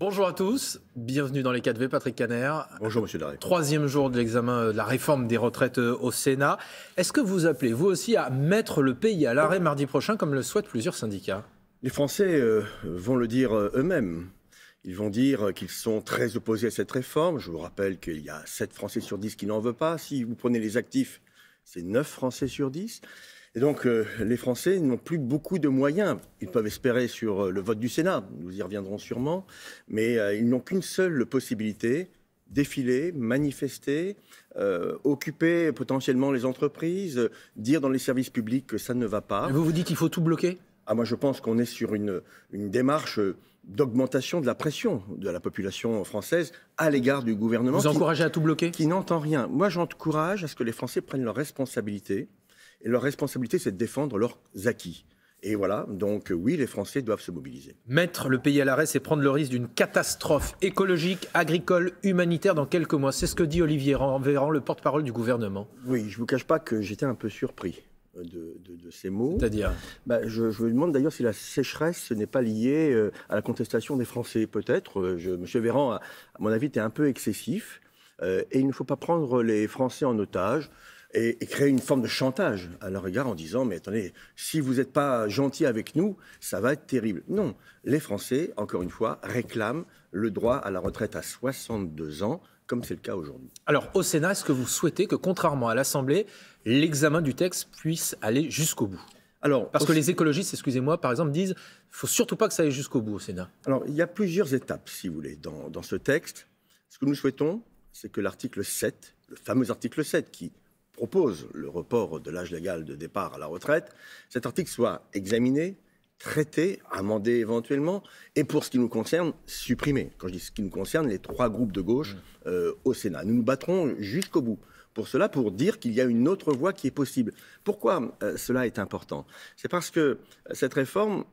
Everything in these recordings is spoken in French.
Bonjour à tous, bienvenue dans les 4V, Patrick Caner. Bonjour Monsieur Darry. Troisième jour de l'examen euh, de la réforme des retraites euh, au Sénat. Est-ce que vous appelez vous aussi à mettre le pays à l'arrêt mardi prochain comme le souhaitent plusieurs syndicats Les Français euh, vont le dire eux-mêmes. Ils vont dire qu'ils sont très opposés à cette réforme. Je vous rappelle qu'il y a 7 Français sur 10 qui n'en veulent pas. Si vous prenez les actifs, c'est 9 Français sur 10. Et donc, euh, les Français n'ont plus beaucoup de moyens. Ils peuvent espérer sur euh, le vote du Sénat, nous y reviendrons sûrement, mais euh, ils n'ont qu'une seule possibilité défiler, manifester, occuper potentiellement les entreprises, dire dans les services publics que ça ne va pas. vous vous dites qu'il faut tout bloquer ah, Moi, je pense qu'on est sur une, démarche d'augmentation de la pression de la population française à l'égard du gouvernement. Vous encouragez à tout bloquer Qui n'entend rien. Moi, j'encourage à ce que les Français prennent leurs responsabilités et leur responsabilité, c'est de défendre leurs acquis. Et voilà, donc euh, oui, les Français doivent se mobiliser. Mettre le pays à l'arrêt, c'est prendre le risque d'une catastrophe écologique, agricole, humanitaire dans quelques mois. C'est ce que dit Olivier Véran, le porte-parole du gouvernement. Oui, je ne vous cache pas que j'étais un peu surpris. De, ces mots. C'est-à-dire bah, je, me demande d'ailleurs si la sécheresse n'est pas liée euh, à la contestation des Français, peut-être. Euh, monsieur Véran, à, mon avis, était un peu excessif. et il ne faut pas prendre les Français en otage et, créer une forme de chantage à leur égard en disant Mais attendez, si vous n'êtes pas gentil avec nous, ça va être terrible. Non, les Français, encore une fois, réclament le droit à la retraite à 62 ans, comme c'est le cas aujourd'hui. Alors, au Sénat, est-ce que vous souhaitez que, contrairement à l'Assemblée, l'examen du texte puisse aller jusqu'au bout alors, Parce que les écologistes, excusez-moi, par exemple, disent faut surtout pas que ça aille jusqu'au bout au Sénat. Alors, il y a plusieurs étapes, si vous voulez, dans, dans ce texte. Ce que nous souhaitons, c'est que l'article 7, le fameux article 7 qui propose le report de l'âge légal de départ à la retraite, cet article soit examiné, traité, amendé éventuellement, et pour ce qui nous concerne, supprimé. Quand je dis ce qui nous concerne, les trois groupes de gauche mmh. euh, au Sénat. Nous nous battrons jusqu'au bout pour cela, pour dire qu'il y a une autre voie qui est possible. Pourquoi euh, cela est important C'est parce que euh, cette réforme,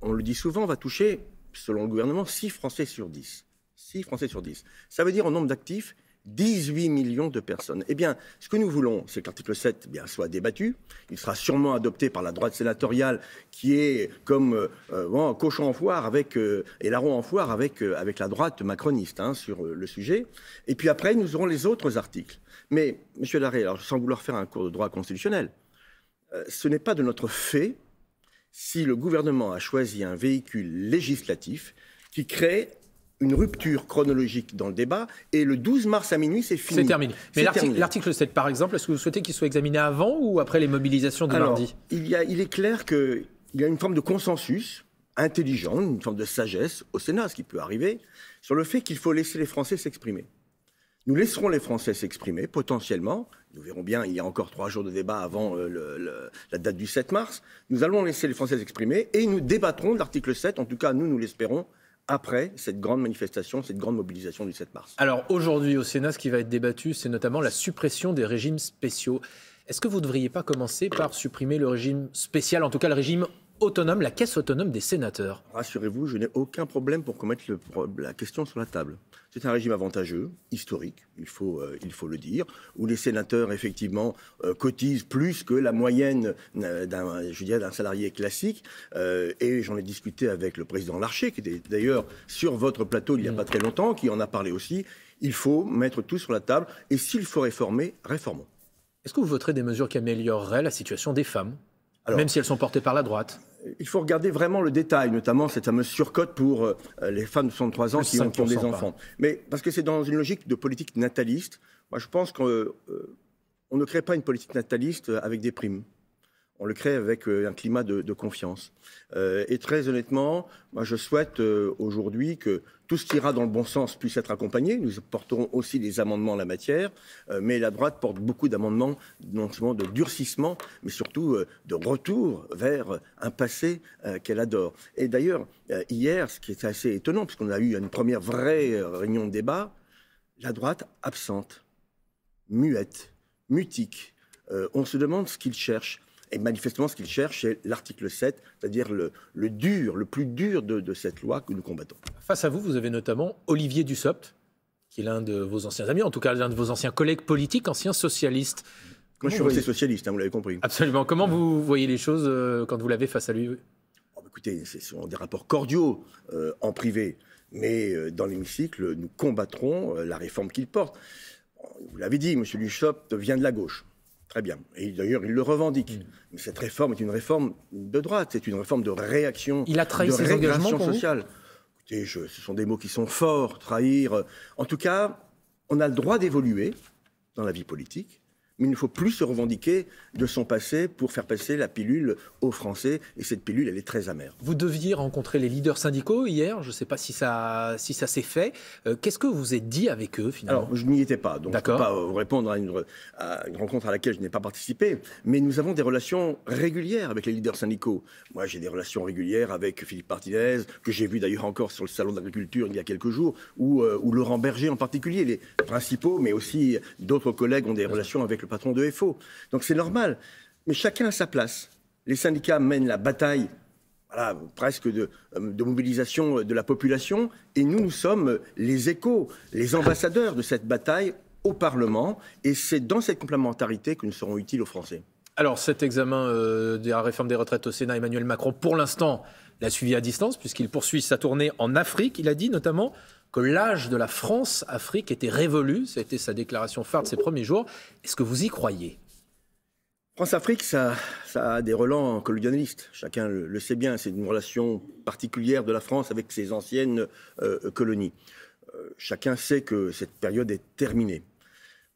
on le dit souvent, va toucher, selon le gouvernement, 6 Français sur 10. 6 Français sur 10. Ça veut dire en nombre d'actifs 18 millions de personnes. Eh bien, ce que nous voulons, c'est que l'article 7 eh bien, soit débattu. Il sera sûrement adopté par la droite sénatoriale, qui est comme euh, euh, cochon en foire avec euh, et larron en foire avec avec la droite macroniste hein, sur le sujet. Et puis après, nous aurons les autres articles. Mais Monsieur Larré, alors sans vouloir faire un cours de droit constitutionnel, ce n'est pas de notre fait si le gouvernement a choisi un véhicule législatif qui crée une rupture chronologique dans le débat et le 12 mars à minuit, c'est fini. C'est terminé. Mais l'article 7, par exemple, est-ce que vous souhaitez qu'il soit examiné avant ou après les mobilisations de Alors, il, est clair qu'il y a une forme de consensus intelligent, une forme de sagesse au Sénat, ce qui peut arriver, sur le fait qu'il faut laisser les Français s'exprimer. Nous laisserons les Français s'exprimer potentiellement. Nous verrons bien, il y a encore trois jours de débat avant euh, la date du 7 mars. Nous allons laisser les Français s'exprimer et nous débattrons de l'article 7, en tout cas nous, nous l'espérons, après cette grande manifestation, cette grande mobilisation du 7 mars. Alors aujourd'hui au Sénat, ce qui va être débattu, c'est notamment la suppression des régimes spéciaux. Est-ce que vous ne devriez pas commencer par supprimer le régime spécial, en tout cas le régime autonome, la caisse autonome des sénateurs. Rassurez-vous, je n'ai aucun problème pour commettre le, la question sur la table. C'est un régime avantageux, historique, il faut, euh, il faut le dire, où les sénateurs, effectivement, euh, cotisent plus que la moyenne d'un, d'un salarié classique. Euh, et j'en ai discuté avec le président Larcher, qui était d'ailleurs sur votre plateau il n'y a pas très longtemps, qui en a parlé aussi. Il faut mettre tout sur la table. Et s'il faut réformer, réformons. Est-ce que vous voterez des mesures qui amélioreraient la situation des femmes même si elles sont portées par la droite il faut regarder vraiment le détail, notamment cette fameuse surcote pour euh, les femmes de 63 ans qui ont, des enfants. Mais parce que c'est dans une logique de politique nataliste. Moi, je pense qu'on euh, ne crée pas une politique nataliste euh, avec des primes on le crée avec euh, un climat de, confiance. Euh, et très honnêtement, moi je souhaite euh, aujourd'hui que tout ce qui ira dans le bon sens puisse être accompagné. Nous porterons aussi des amendements en la matière, mais la droite porte beaucoup d'amendements, non seulement de durcissement, mais surtout de retour vers un passé qu'elle adore. Et d'ailleurs, hier, ce qui est assez étonnant, puisqu'on a eu une première vraie réunion de débat, la droite absente, muette, mutique. on se demande ce qu'ils cherchent et manifestement, ce qu'il cherche, c'est l'article 7, c'est-à-dire le, dur, le plus dur de, cette loi que nous combattons. Face à vous, vous avez notamment Olivier Dussopt, qui est l'un de vos anciens amis, en tout cas l'un de vos anciens collègues politiques, ancien socialiste. Moi, je suis socialiste, hein, vous l'avez compris. Absolument. Comment vous voyez les choses euh, quand vous l'avez face à lui oh, bah, Écoutez, ce sont des rapports cordiaux euh, en privé, mais euh, dans l'hémicycle, nous combattrons la réforme qu'il porte. Vous l'avez dit, M. Dussopt vient de la gauche. Très bien. Et d'ailleurs, il le revendique. Mm. Cette réforme est une réforme de droite, c'est une réforme de réaction. Il a trahi de ses engagements sociale. Écoutez, ce sont des mots qui sont forts, trahir. En tout cas, on a le droit d'évoluer dans la vie politique. Mais il ne faut plus se revendiquer de son passé pour faire passer la pilule aux Français. Et cette pilule, elle est très amère. Vous deviez rencontrer les leaders syndicaux hier. Je ne sais pas si ça, si ça s'est fait. Euh, qu'est-ce que vous êtes dit avec eux finalement Alors, je n'y étais pas, donc je ne peux pas vous euh, répondre à une, rencontre à laquelle je n'ai pas participé. Mais nous avons des relations régulières avec les leaders syndicaux. Moi, j'ai des relations régulières avec Philippe Martinez, que j'ai vu d'ailleurs encore sur le salon d'agriculture il y a quelques jours, euh, ou, Laurent Berger en particulier, les principaux, mais aussi d'autres collègues ont des relations avec le patron de FO. Donc c'est normal. Mais chacun a sa place. Les syndicats mènent la bataille voilà, presque euh, de, mobilisation de la population. Et nous, nous sommes les échos, les ambassadeurs de cette bataille au Parlement. Et c'est dans cette complémentarité que nous serons utiles aux Français. Alors, cet examen euh, de la réforme des retraites au Sénat, Emmanuel Macron, pour l'instant, l'a suivi à distance, puisqu'il poursuit sa tournée en Afrique, il a dit notamment que l'âge de la France-Afrique était révolu. Ça a été sa déclaration phare de ses premiers jours. Est-ce que vous y croyez France-Afrique, ça, a des relents colonialistes. Chacun le, sait bien. C'est une relation particulière de la France avec ses anciennes euh, colonies. Euh, chacun sait que cette période est terminée.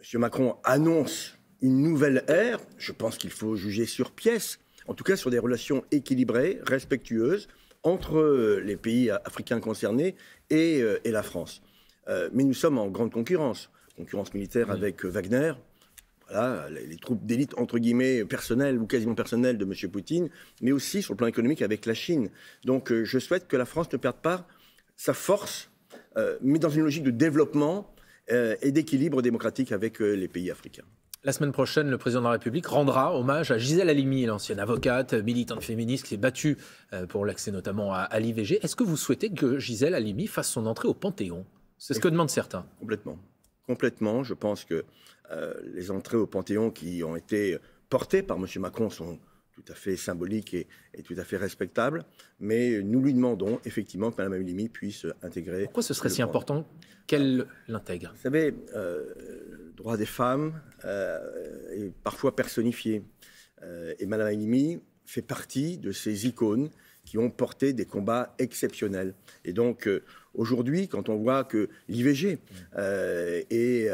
Monsieur Macron annonce une nouvelle ère. Je pense qu'il faut juger sur pièce, en tout cas sur des relations équilibrées, respectueuses, entre euh, les pays africains concernés et, euh, la France. Euh, mais nous sommes en grande concurrence, concurrence militaire avec Wagner, les, troupes d'élite, entre guillemets, personnelles ou quasiment personnelles de M. Poutine, mais aussi sur le plan économique avec la Chine. Donc je souhaite que la France ne perde pas sa force, mais dans une logique de développement et d'équilibre démocratique avec les pays africains. La semaine prochaine, le président de la République rendra hommage à Gisèle Halimi, l'ancienne avocate, militante féministe qui s'est battue euh, pour l'accès notamment à, l'IVG. Est-ce que vous souhaitez que Gisèle Halimi fasse son entrée au Panthéon C'est ce que demandent certains. Complètement. Complètement. Je pense que euh, les entrées au Panthéon qui ont été portées par M. Macron sont tout à fait symboliques et, tout à fait respectables. Mais nous lui demandons effectivement que Mme Halimi puisse intégrer. Pourquoi ce serait si important qu'elle l'intègre Vous savez. Euh, droit des femmes est euh, parfois personnifié. Euh, et Madame Aïlimi fait partie de ces icônes qui ont porté des combats exceptionnels. Et donc euh, aujourd'hui, quand on voit que l'IVG est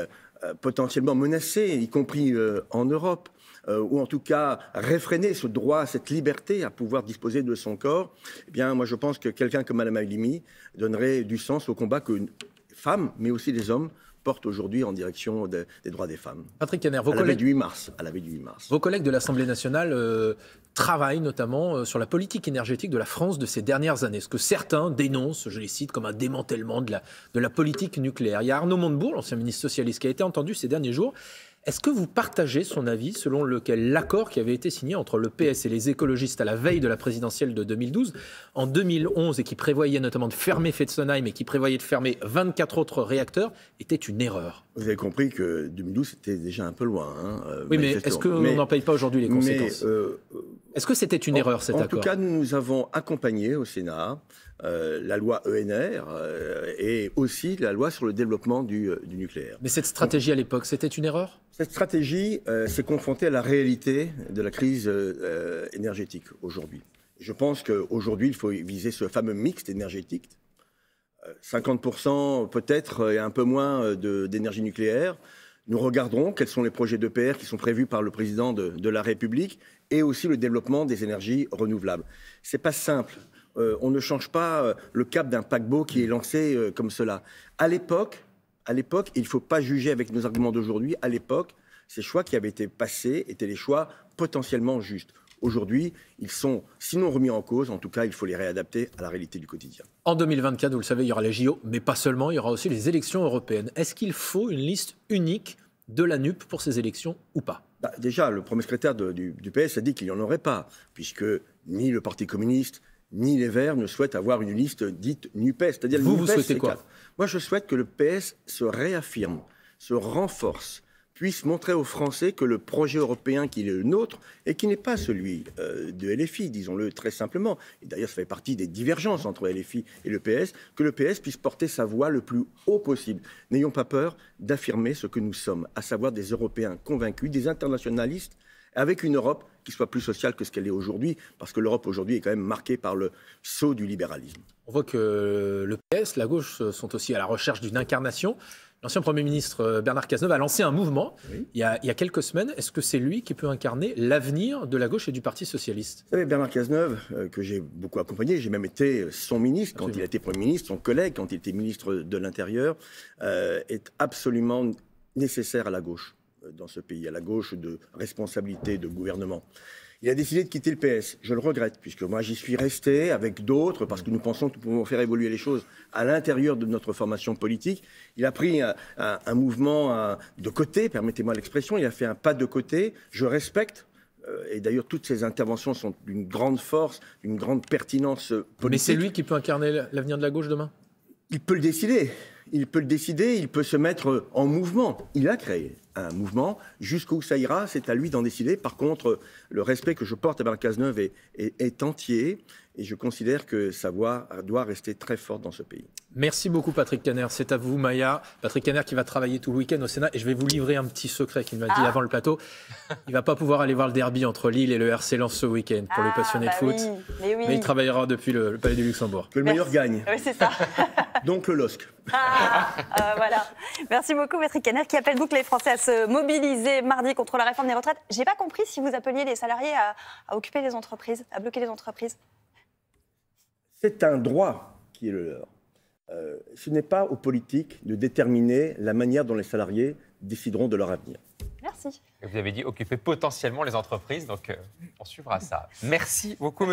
potentiellement menacée, y compris en Europe, ou en tout cas réfréner ce droit, cette liberté à pouvoir disposer de son corps, eh bien, moi, je pense que quelqu'un comme Madame Aïlimi donnerait du sens au combat que femmes, mais aussi des hommes, porte aujourd'hui en direction des, droits des femmes. Patrick Caner, vos collègues. 8 mars. À la du 8 mars. Vos collègues de l'Assemblée nationale euh, travaillent notamment euh, sur la politique énergétique de la France de ces dernières années. Ce que certains dénoncent, je les cite, comme un démantèlement de la, de la politique nucléaire. Il y a Arnaud Montebourg, l'ancien ministre socialiste, qui a été entendu ces derniers jours est-ce que vous partagez son avis selon lequel l'accord qui avait été signé entre le PS et les écologistes à la veille de la présidentielle de 2012, en 2011, et qui prévoyait notamment de fermer Fessenheim et qui prévoyait de fermer 24 autres réacteurs, était une erreur Vous avez compris que 2012, c'était déjà un peu loin. Hein, euh, oui, mais est-ce qu'on n'en paye pas aujourd'hui les conséquences euh, Est-ce que c'était une erreur cet accord En tout cas, nous avons accompagné au Sénat euh, la loi ENR euh, et aussi la loi sur le développement euh, du, nucléaire. Mais cette stratégie à l'époque, c'était une erreur Cette stratégie s'est confrontée à la réalité de la crise énergétique aujourd'hui. Je pense qu'aujourd'hui, il faut viser ce fameux mixte énergétique 50% peut-être et un peu moins d'énergie nucléaire. Nous regarderons quels sont les projets d'EPR qui sont prévus par le président de, de, la République et aussi le développement des énergies renouvelables. Ce n'est pas simple euh, on ne change pas euh, le cap d'un paquebot qui est lancé euh, comme cela. À l'époque, à l'époque, il ne faut pas juger avec nos arguments d'aujourd'hui. À l'époque, ces choix qui avaient été passés étaient les choix potentiellement justes. Aujourd'hui, ils sont sinon remis en cause, en tout cas, il faut les réadapter à la réalité du quotidien. En 2024, vous le savez, il y aura les JO, mais pas seulement, il y aura aussi les élections européennes. Est-ce qu'il faut une liste unique de la NUP pour ces élections ou pas bah, Déjà, le premier secrétaire du, du PS a dit qu'il n'y en aurait pas, puisque ni le Parti communiste, ni les Verts ne souhaitent avoir une liste dite NUPES. C'est-à-dire vous, vous souhaitez quoi Moi, je souhaite que le PS se réaffirme, se renforce, puisse montrer aux Français que le projet européen qui est le nôtre et qui n'est pas celui euh, de LFI, disons-le très simplement, et d'ailleurs ça fait partie des divergences entre LFI et le PS, que le PS puisse porter sa voix le plus haut possible. N'ayons pas peur d'affirmer ce que nous sommes, à savoir des Européens convaincus, des internationalistes avec une Europe qui soit plus sociale que ce qu'elle est aujourd'hui, parce que l'Europe aujourd'hui est quand même marquée par le saut du libéralisme. On voit que le PS, la gauche, sont aussi à la recherche d'une incarnation. L'ancien Premier ministre euh, Bernard Cazeneuve a lancé un mouvement il, y a, quelques semaines. Est-ce que c'est lui qui peut incarner l'avenir de la gauche et du Parti socialiste Vous Bernard Cazeneuve, euh, que j'ai beaucoup accompagné, j'ai même été son ministre quand il a été Premier ministre, son collègue quand il était ministre de l'Intérieur, euh, est absolument nécessaire à la gauche. Euh, dans ce pays, à la gauche de responsabilité de gouvernement. Il a décidé de quitter le PS. Je le regrette, puisque moi j'y suis resté avec d'autres, parce que nous pensons que nous pouvons faire évoluer les choses à l'intérieur de notre formation politique. Il a pris un, mouvement de côté, permettez-moi l'expression, il a fait un pas de côté. Je respecte euh, et d'ailleurs toutes ces interventions sont d'une grande force, d'une grande pertinence euh, politique. Mais c'est lui qui peut incarner l'avenir de la gauche demain Il peut le décider. Il peut le décider, il peut se mettre en mouvement. Il a créé un mouvement. Jusqu'où ça ira, c'est à lui d'en décider. Par contre, le respect que je porte à Bernard Cazeneuve est entier et je considère que sa voix doit rester très forte dans ce pays. Merci beaucoup Patrick Caner, c'est à vous Maya. Patrick Caner qui va travailler tout le week-end au Sénat et je vais vous livrer un petit secret qu'il m'a dit ah. avant le plateau. Il va pas pouvoir aller voir le derby entre Lille et le RC Lens ce week-end pour les ah, passionnés de bah foot, mais, il travaillera depuis le, Palais du Luxembourg. Que le meilleur gagne. Oui, c'est ça. donc le LOSC. Ah, euh, voilà. Merci beaucoup Patrick Caner qui appelle donc les Français à se mobiliser mardi contre la réforme des retraites. J'ai pas compris si vous appeliez les salariés à, à occuper les entreprises, à bloquer les entreprises. C'est un droit qui est le leur euh, ce n'est pas aux politiques de déterminer la manière dont les salariés décideront de leur avenir. Merci. vous avez dit occuper potentiellement les entreprises, donc euh, on suivra ça. Merci beaucoup, monsieur.